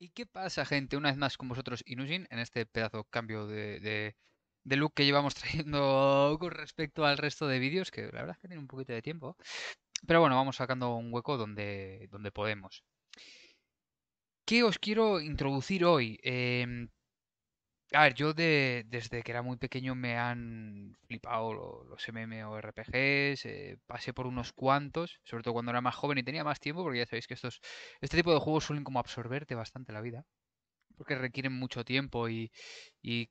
¿Y qué pasa, gente? Una vez más con vosotros, Inusin, en este pedazo cambio de, de, look que llevamos trayendo con respecto al resto de vídeos, que la verdad es que tiene un poquito de tiempo. Pero bueno, vamos sacando un hueco donde, donde podemos. ¿Qué os quiero introducir hoy? Eh, a ver, yo desde que era muy pequeño me han flipado los MMORPGs, eh, pasé por unos cuantos, sobre todo cuando era más joven y tenía más tiempo, porque ya sabéis que estos, este tipo de juegos suelen como absorberte bastante la vida, porque requieren mucho tiempo y,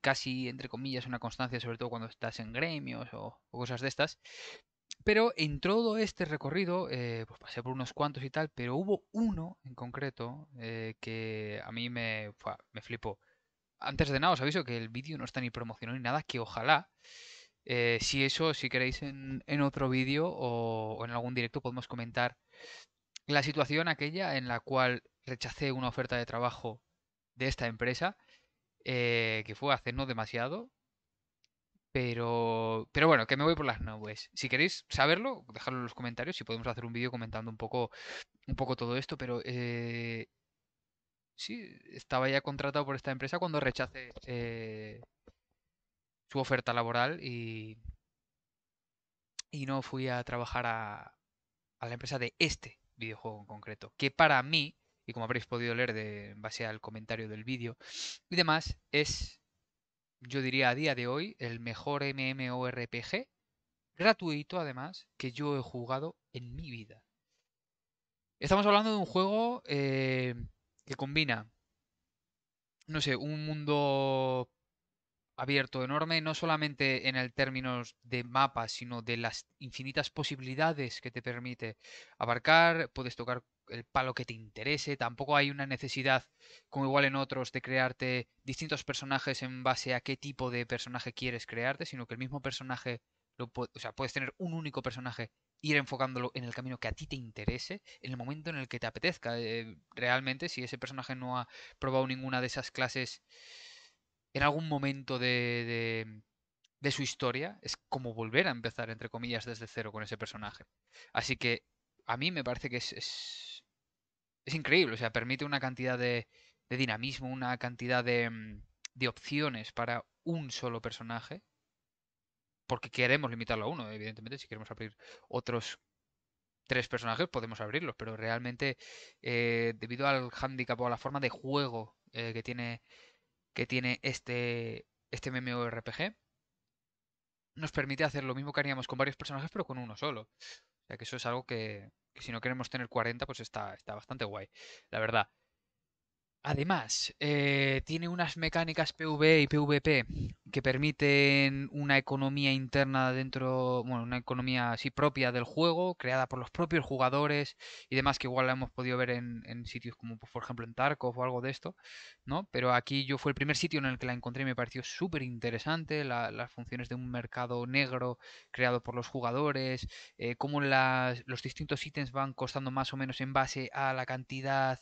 casi, entre comillas, una constancia, sobre todo cuando estás en gremios o, cosas de estas. Pero en todo este recorrido, eh, pues pasé por unos cuantos y tal, pero hubo uno en concreto eh, que a mí me, me flipó antes de nada os aviso que el vídeo no está ni promocionado ni nada, que ojalá, eh, si eso, si queréis en, otro vídeo o, en algún directo podemos comentar la situación aquella en la cual rechacé una oferta de trabajo de esta empresa, eh, que fue hace no demasiado, pero, pero bueno, que me voy por las nubes. Si queréis saberlo, dejadlo en los comentarios y podemos hacer un vídeo comentando un poco, un poco todo esto, pero eh, sí, estaba ya contratado por esta empresa cuando rechace eh, su oferta laboral y, y no fui a trabajar a, a la empresa de este videojuego en concreto, que para mí, y como habréis podido leer en base al comentario del vídeo y demás, es, yo diría a día de hoy, el mejor MMORPG, gratuito además, que yo he jugado en mi vida. Estamos hablando de un juego eh, que combina, no sé, un mundo abierto enorme, no solamente en el términos de mapas, sino de las infinitas posibilidades que te permite abarcar, puedes tocar el palo que te interese, tampoco hay una necesidad, como igual en otros, de crearte distintos personajes en base a qué tipo de personaje quieres crearte, sino que el mismo personaje, lo o sea, puedes tener un único personaje ir enfocándolo en el camino que a ti te interese, en el momento en el que te apetezca. Eh, realmente, si ese personaje no ha probado ninguna de esas clases en algún momento de, de, de, su historia, es como volver a empezar, entre comillas, desde cero con ese personaje. Así que a mí me parece que es, es, es increíble, o sea, permite una cantidad de, de dinamismo, una cantidad de, mm, opciones para un solo personaje porque queremos limitarlo a uno, evidentemente, si queremos abrir otros tres personajes podemos abrirlos, pero realmente eh, debido al hándicap o a la forma de juego eh, que tiene que tiene este este MMORPG nos permite hacer lo mismo que haríamos con varios personajes pero con uno solo. O sea que eso es algo que, que si no queremos tener 40 pues está, está bastante guay, la verdad. Además, eh, tiene unas mecánicas PvE y PvP que permiten una economía interna dentro, bueno, una economía así propia del juego, creada por los propios jugadores y demás, que igual la hemos podido ver en, sitios como, pues, por ejemplo, en Tarkov o algo de esto, ¿no? Pero aquí yo fue el primer sitio en el que la encontré y me pareció súper interesante, las funciones de un mercado negro creado por los jugadores, eh, cómo los distintos ítems van costando más o menos en base a la cantidad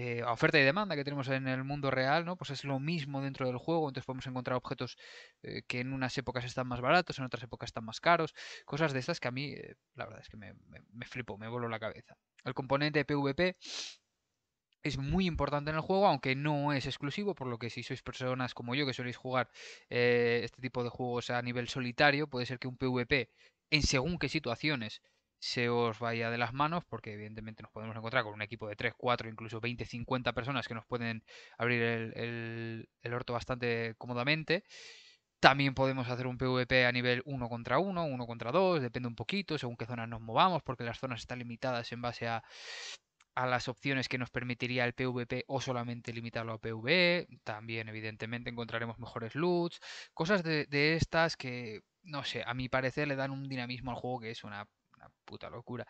eh, oferta y demanda que tenemos en el mundo real, ¿no? Pues es lo mismo dentro del juego, entonces podemos encontrar objetos eh, que en unas épocas están más baratos, en otras épocas están más caros, cosas de estas que a mí, eh, la verdad es que me, flipo, me voló la cabeza. El componente PvP es muy importante en el juego, aunque no es exclusivo, por lo que si sois personas como yo que soléis jugar este tipo de juegos a nivel solitario, puede ser que un PvP en según qué situaciones se os vaya de las manos, porque evidentemente nos podemos encontrar con un equipo de 3, 4, incluso 20, 50 personas que nos pueden abrir el, orto bastante cómodamente. También podemos hacer un PvP a nivel 1 contra 1, 1 contra 2, depende un poquito, según qué zonas nos movamos, porque las zonas están limitadas en base a, a las opciones que nos permitiría el PvP o solamente limitarlo a PvE. También, evidentemente, encontraremos mejores loots, cosas de estas que, no sé, a mi parecer le dan un dinamismo al juego que es una puta locura.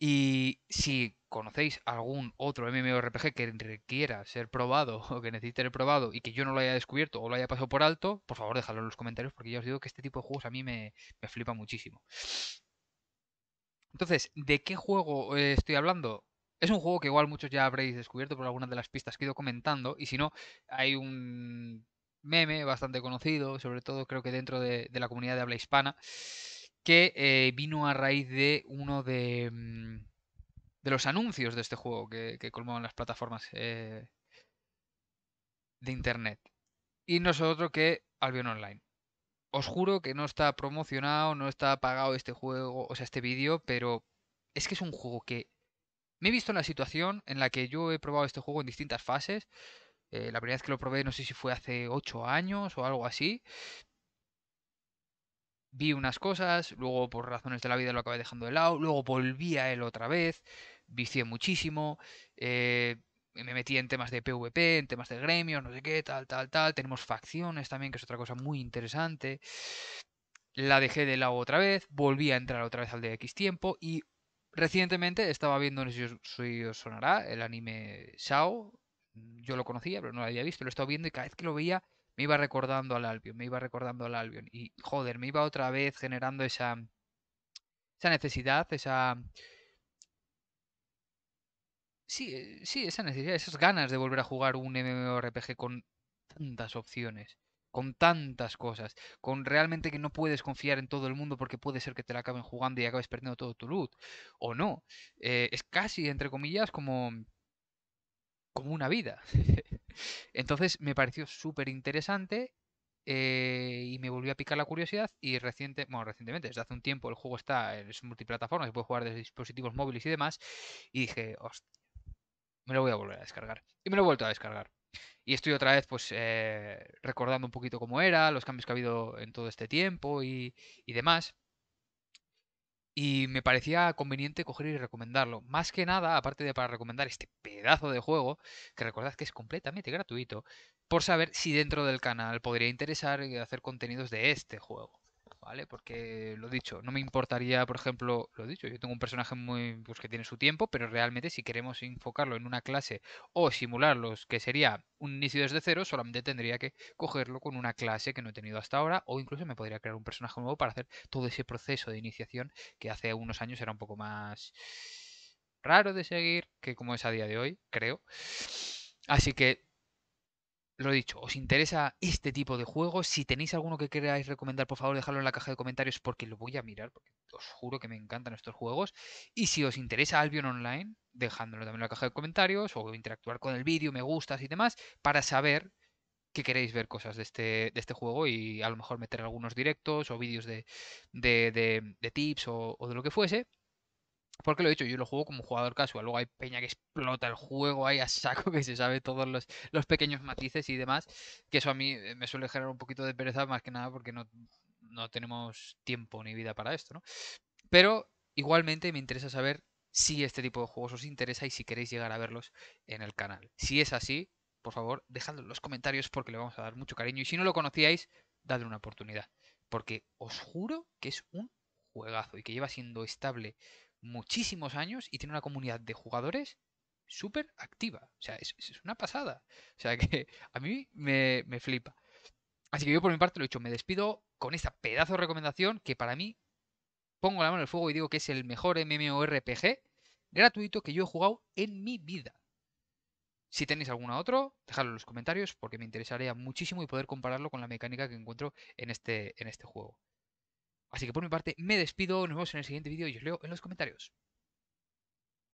Y si conocéis algún otro MMORPG que requiera ser probado o que necesite ser probado y que yo no lo haya descubierto o lo haya pasado por alto, por favor dejadlo en los comentarios porque ya os digo que este tipo de juegos a mí me, flipa muchísimo. Entonces, ¿de qué juego eh, estoy hablando? Es un juego que igual muchos ya habréis descubierto por algunas de las pistas que he ido comentando y si no, hay un meme bastante conocido, sobre todo creo que dentro de la comunidad de habla hispana, que eh, vino a raíz de uno de, mm, de los anuncios de este juego que, que colmaban las plataformas eh, de internet. Y no es otro que Albion Online. Os juro que no está promocionado, no está pagado este juego, o sea, este vídeo, pero es que es un juego que me he visto en la situación en la que yo he probado este juego en distintas fases. Eh, la primera vez que lo probé no sé si fue hace 8 años o algo así vi unas cosas, luego por razones de la vida lo acabé dejando de lado, luego volví a él otra vez, vicié muchísimo, eh, me metí en temas de PvP, en temas de gremios, no sé qué, tal, tal, tal. Tenemos facciones también, que es otra cosa muy interesante. La dejé de lado otra vez, volví a entrar otra vez al de X tiempo y recientemente estaba viendo, no si os, sonará, el anime Shao. Yo lo conocía, pero no lo había visto, lo estaba viendo y cada vez que lo veía me iba recordando al Albion, me iba recordando al Albion. Y joder, me iba otra vez generando esa, esa necesidad, esa... Sí, eh, sí, esa necesidad, esas ganas de volver a jugar un MMORPG con tantas opciones, con tantas cosas, con realmente que no puedes confiar en todo el mundo porque puede ser que te la acaben jugando y acabes perdiendo todo tu loot, o no. Eh, es casi, entre comillas, como, como una vida. Entonces me pareció súper interesante eh, y me volvió a picar la curiosidad y reciente, bueno, recientemente, desde hace un tiempo el juego está en es multiplataforma, se puede jugar desde dispositivos móviles y demás y dije, hostia, me lo voy a volver a descargar. Y me lo he vuelto a descargar. Y estoy otra vez pues eh, recordando un poquito cómo era, los cambios que ha habido en todo este tiempo y, y demás y me parecía conveniente coger y recomendarlo. Más que nada, aparte de para recomendar este pedazo de juego, que recordad que es completamente gratuito, por saber si dentro del canal podría interesar eh, hacer contenidos de este juego. ¿vale? Porque lo dicho, no me importaría, por ejemplo, lo dicho, yo tengo un personaje muy pues, que tiene su tiempo, pero realmente si queremos enfocarlo en una clase o simularlo, que sería un inicio desde cero, solamente tendría que cogerlo con una clase que no he tenido hasta ahora, o incluso me podría crear un personaje nuevo para hacer todo ese proceso de iniciación que hace unos años era un poco más raro de seguir que como es a día de hoy, creo. Así que lo he dicho, os interesa este tipo de juegos, si tenéis alguno que queráis recomendar, por favor, dejadlo en la caja de comentarios porque lo voy a mirar, porque os juro que me encantan estos juegos. Y si os interesa Albion Online, dejándolo también en la caja de comentarios o interactuar con el vídeo, me gustas y demás, para saber que queréis ver cosas de este, de este juego y a lo mejor meter algunos directos o vídeos de, tips o de lo que fuese. Porque lo he dicho, yo lo juego como jugador casual. Luego hay peña que explota el juego hay a saco, que se sabe todos los, pequeños matices y demás. Que eso a mí eh, me suele generar un poquito de pereza, más que nada porque no, no tenemos tiempo ni vida para esto, ¿no? Pero igualmente me interesa saber si este tipo de juegos os interesa y si queréis llegar a verlos en el canal. Si es así, por favor, dejadlo en los comentarios porque le vamos a dar mucho cariño. Y si no lo conocíais, dadle una oportunidad. Porque os juro que es un juegazo y que lleva siendo estable muchísimos años y tiene una comunidad de jugadores súper activa. O sea, es, una pasada. O sea, que a mí me, flipa. Así que yo por mi parte lo he hecho, me despido con esta pedazo de recomendación que para mí pongo la mano en el fuego y digo que es el mejor MMORPG gratuito que yo he jugado en mi vida. Si tenéis alguna otro, dejadlo en los comentarios porque me interesaría muchísimo y poder compararlo con la mecánica que encuentro en este, en este juego. Así que por mi parte me despido, nos vemos en el siguiente vídeo y os leo en los comentarios.